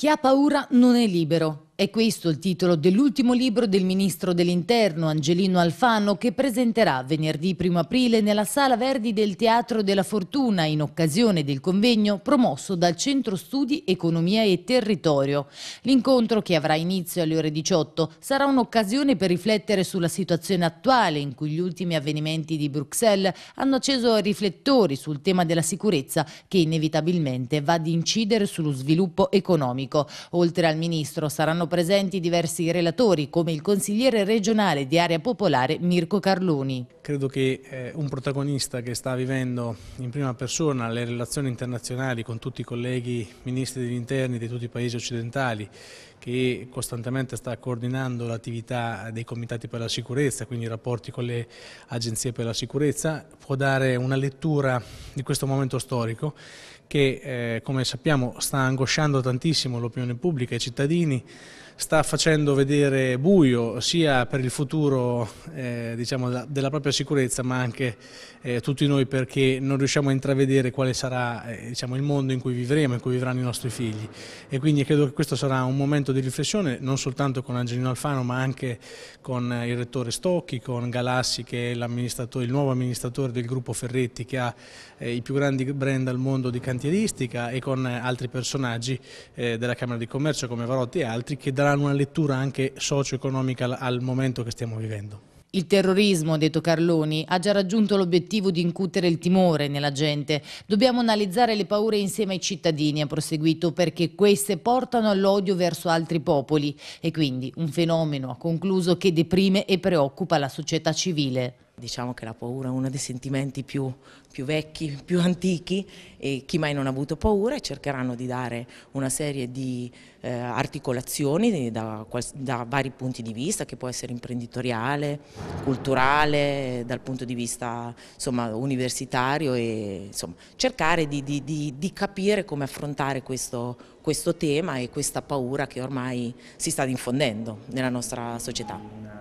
Chi ha paura non è libero. È questo il titolo dell'ultimo libro del ministro dell'Interno Angelino Alfano che presenterà venerdì 1 aprile nella Sala Verdi del Teatro della Fortuna in occasione del convegno promosso dal Centro Studi Economia e Territorio. L'incontro, che avrà inizio alle ore 18, sarà un'occasione per riflettere sulla situazione attuale in cui gli ultimi avvenimenti di Bruxelles hanno acceso riflettori sul tema della sicurezza che inevitabilmente va ad incidere sullo sviluppo economico. Oltre al ministro saranno presenti diversi relatori, come il consigliere regionale di Area Popolare Mirko Carloni. Credo che eh, un protagonista che sta vivendo in prima persona le relazioni internazionali con tutti i colleghi ministri degli interni di tutti i paesi occidentali, che costantemente sta coordinando l'attività dei comitati per la sicurezza, quindi i rapporti con le agenzie per la sicurezza, può dare una lettura di questo momento storico che, eh, come sappiamo, sta angosciando tantissimo l'opinione pubblica e i cittadini sta facendo vedere buio sia per il futuro eh, diciamo, della propria sicurezza ma anche eh, tutti noi perché non riusciamo a intravedere quale sarà eh, diciamo, il mondo in cui vivremo, in cui vivranno i nostri figli e quindi credo che questo sarà un momento di riflessione non soltanto con Angelino Alfano ma anche con eh, il rettore Stocchi, con Galassi che è il nuovo amministratore del gruppo Ferretti che ha eh, i più grandi brand al mondo di cantieristica e con eh, altri personaggi della Camera di Commercio come Varotti e altri che daranno una lettura anche socio-economica al momento che stiamo vivendo. Il terrorismo, ha detto Carloni, ha già raggiunto l'obiettivo di incutere il timore nella gente. Dobbiamo analizzare le paure insieme ai cittadini, ha proseguito, perché queste portano all'odio verso altri popoli e quindi un fenomeno, ha concluso, che deprime e preoccupa la società civile diciamo che la paura è uno dei sentimenti più, più, vecchi, più antichi e chi mai non ha avuto paura e cercheranno di dare una serie di eh, articolazioni da, da, vari punti di vista che può essere imprenditoriale, culturale, dal punto di vista insomma, universitario e insomma, cercare di, di, di, di, capire come affrontare questo, questo tema e questa paura che ormai si sta diffondendo nella nostra società.